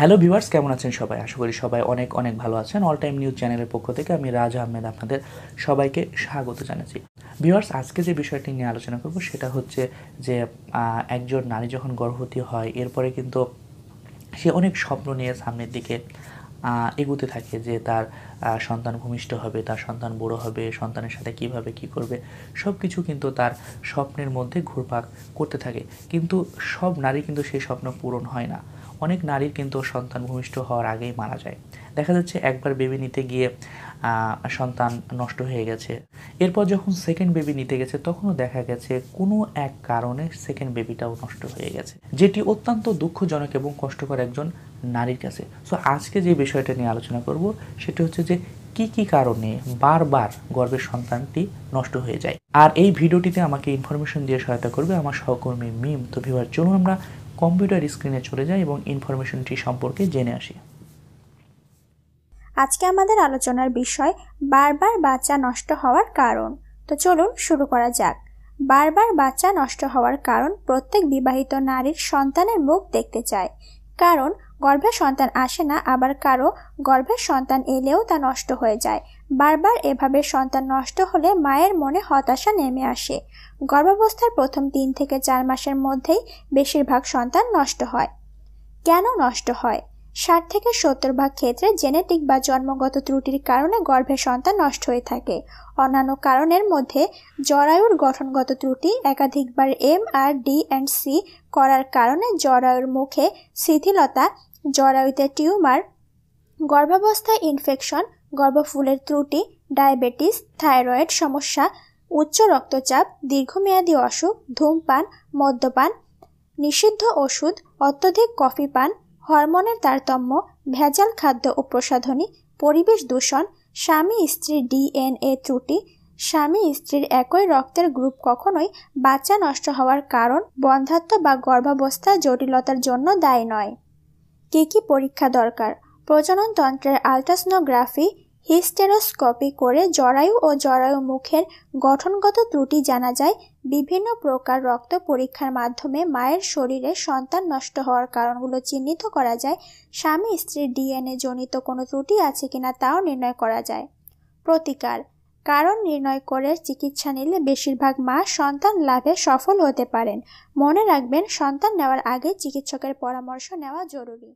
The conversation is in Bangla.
হ্যালো ভিউয়ার্স কেমন আছেন সবাই আশা করি সবাই অনেক অনেক ভালো আছেন অল টাইম নিউজ চ্যানেলের পক্ষ থেকে আমি রাজ আহমেদ আপনাদের সবাইকে স্বাগত জানাচ্ছি ভিউয়ার্স আজকে যে বিষয়টি নিয়ে আলোচনা করব সেটা হচ্ছে যে একজন নারী যখন গর্ভবতী হয় এরপরে কিন্তু সে অনেক স্বপ্ন নিয়ে সামনের দিকে এগুতে থাকে যে তার সন্তান ভূমিষ্ঠ হবে তার সন্তান বড় হবে সন্তানের সাথে কিভাবে কি করবে সব কিছু কিন্তু তার স্বপ্নের মধ্যে ঘুরপাক করতে থাকে কিন্তু সব নারী কিন্তু সেই স্বপ্ন পূরণ হয় না অনেক নারীর কিন্তু সন্তান ভূমিষ্ঠ হওয়ার আগেই মারা যায় দেখা যাচ্ছে একবার বেবি নিতে গিয়ে সন্তান নষ্ট হয়ে গেছে এরপর যখন সেকেন্ড বেবি নিতে গেছে তখনও দেখা গেছে কোনো এক কারণে সেকেন্ড বেবিটাও নষ্ট হয়ে গেছে যেটি অত্যন্ত দুঃখজনক এবং কষ্টকর একজন নারীর কাছে সো আজকে যে বিষয়টা নিয়ে আলোচনা করব সেটি হচ্ছে যে কি কি কারণে বারবার গর্ভের সন্তানটি নষ্ট হয়ে যায় আর এই ভিডিওটিতে আমাকে ইনফরমেশন দিয়ে সহায়তা করবে আমার সহকর্মী মিম তো ভিভার চলুন আমরা কম্পিউটার স্ক্রিনে চলে যাই এবং ইনফরমেশনটি সম্পর্কে জেনে আসি আজকে আমাদের আলোচনার বিষয় বারবার বাচ্চা নষ্ট হওয়ার কারণ তো চলুন শুরু করা যাক বারবার বাচ্চা নষ্ট হওয়ার কারণ প্রত্যেক বিবাহিত নারীর সন্তানের মুখ দেখতে চায় কারণ গর্ভে সন্তান আসে না আবার কারো গর্ভের সন্তান এলেও তা নষ্ট হয়ে যায় বারবার এভাবে সন্তান নষ্ট হলে মায়ের মনে হতাশা নেমে আসে গর্ভাবস্থার প্রথম তিন থেকে চার মাসের মধ্যেই বেশিরভাগ সন্তান নষ্ট হয় কেন নষ্ট হয় ষাট থেকে সত্তর ভাগ ক্ষেত্রে জেনেটিক বা জন্মগত ত্রুটির কারণে গর্ভে সন্তান নষ্ট হয়ে থাকে অন্যান্য কারণের মধ্যে জরায়ুর গঠনগত ত্রুটি একাধিকবার M R D and C করার কারণে জরায়ুর মুখে শিথিলতা জরায়ুতে টিউমার গর্ভাবস্থায় ইনফেকশন গর্ভফুলের ত্রুটি ডায়াবেটিস থাইরয়েড সমস্যা উচ্চ রক্তচাপ দীর্ঘমেয়াদী অসুখ ধূমপান মদ্যপান নিষিদ্ধ ওষুধ অত্যধিক কফি পান হরমোনের তারতম্য ভেজাল খাদ্য ও প্রসাধনী পরিবেশ দূষণ স্বামী স্ত্রীর ডিএনএ ত্রুটি স্বামী স্ত্রীর একই রক্তের গ্রুপ কখনোই বাচ্চা নষ্ট হওয়ার কারণ বন্ধাত্ম বা গর্ভাবস্থা জটিলতার জন্য দায়ী নয় কী কী পরীক্ষা দরকার প্রজননতন্ত্রের আলট্রাসনোগ্রাফি হিস্টেরোস্কপি করে জরায়ু ও জরায়ু মুখের গঠনগত ত্রুটি জানা যায় বিভিন্ন প্রকার রক্ত পরীক্ষার মাধ্যমে মায়ের শরীরে সন্তান নষ্ট হওয়ার কারণগুলো চিহ্নিত করা যায় স্বামী স্ত্রীর ডিএনএ জনিত কোনো ত্রুটি আছে কিনা তাও নির্ণয় করা যায় প্রতিকার কারণ নির্ণয় করে চিকিৎসা নিলে বেশিরভাগ মা সন্তান লাভে সফল হতে পারেন মনে রাখবেন সন্তান নেওয়ার আগে চিকিৎসকের পরামর্শ নেওয়া জরুরি